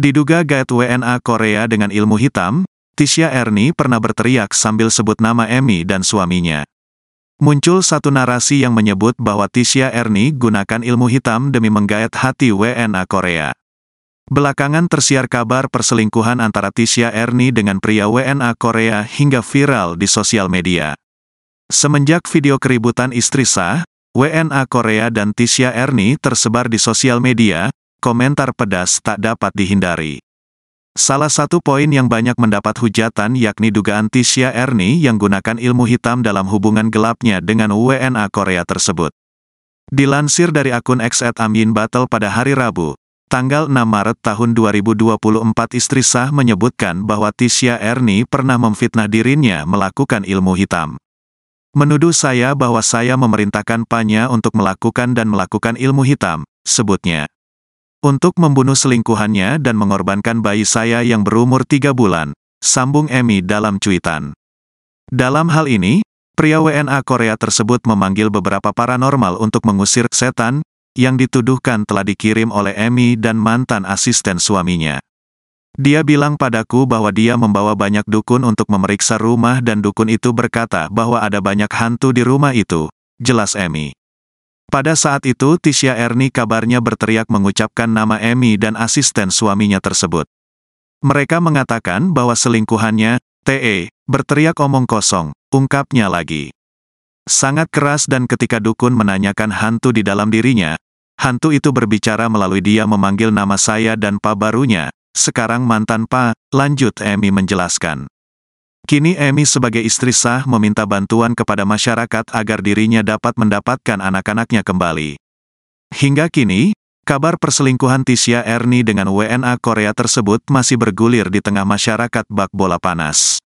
Diduga guide WNA Korea dengan ilmu hitam, Tisha Erni pernah berteriak sambil sebut nama Emmy dan suaminya. Muncul satu narasi yang menyebut bahwa Tisha Erni gunakan ilmu hitam demi menggait hati WNA Korea. Belakangan tersiar kabar perselingkuhan antara Tisha Erni dengan pria WNA Korea hingga viral di sosial media. Semenjak video keributan istri sah, WNA Korea dan Tisha Erni tersebar di sosial media, komentar pedas tak dapat dihindari. Salah satu poin yang banyak mendapat hujatan yakni dugaan Tisha Erni yang gunakan ilmu hitam dalam hubungan gelapnya dengan WNA Korea tersebut. Dilansir dari akun X at Amin Battle pada hari Rabu, tanggal 6 Maret tahun 2024 istri sah menyebutkan bahwa Tisha Erni pernah memfitnah dirinya melakukan ilmu hitam. Menuduh saya bahwa saya memerintahkan Panya untuk melakukan dan melakukan ilmu hitam, sebutnya untuk membunuh selingkuhannya dan mengorbankan bayi saya yang berumur tiga bulan, sambung Emmy dalam cuitan. Dalam hal ini, pria WNA Korea tersebut memanggil beberapa paranormal untuk mengusir setan, yang dituduhkan telah dikirim oleh Emmy dan mantan asisten suaminya. Dia bilang padaku bahwa dia membawa banyak dukun untuk memeriksa rumah dan dukun itu berkata bahwa ada banyak hantu di rumah itu, jelas Emmy. Pada saat itu Tisha Erni kabarnya berteriak mengucapkan nama Emmy dan asisten suaminya tersebut. Mereka mengatakan bahwa selingkuhannya, TE, berteriak omong kosong, ungkapnya lagi. Sangat keras dan ketika dukun menanyakan hantu di dalam dirinya, hantu itu berbicara melalui dia memanggil nama saya dan pa barunya, sekarang mantan pa, lanjut Emmy menjelaskan. Kini Emi sebagai istri sah meminta bantuan kepada masyarakat agar dirinya dapat mendapatkan anak-anaknya kembali. Hingga kini, kabar perselingkuhan Tisha Erni dengan WNA Korea tersebut masih bergulir di tengah masyarakat bak bola panas.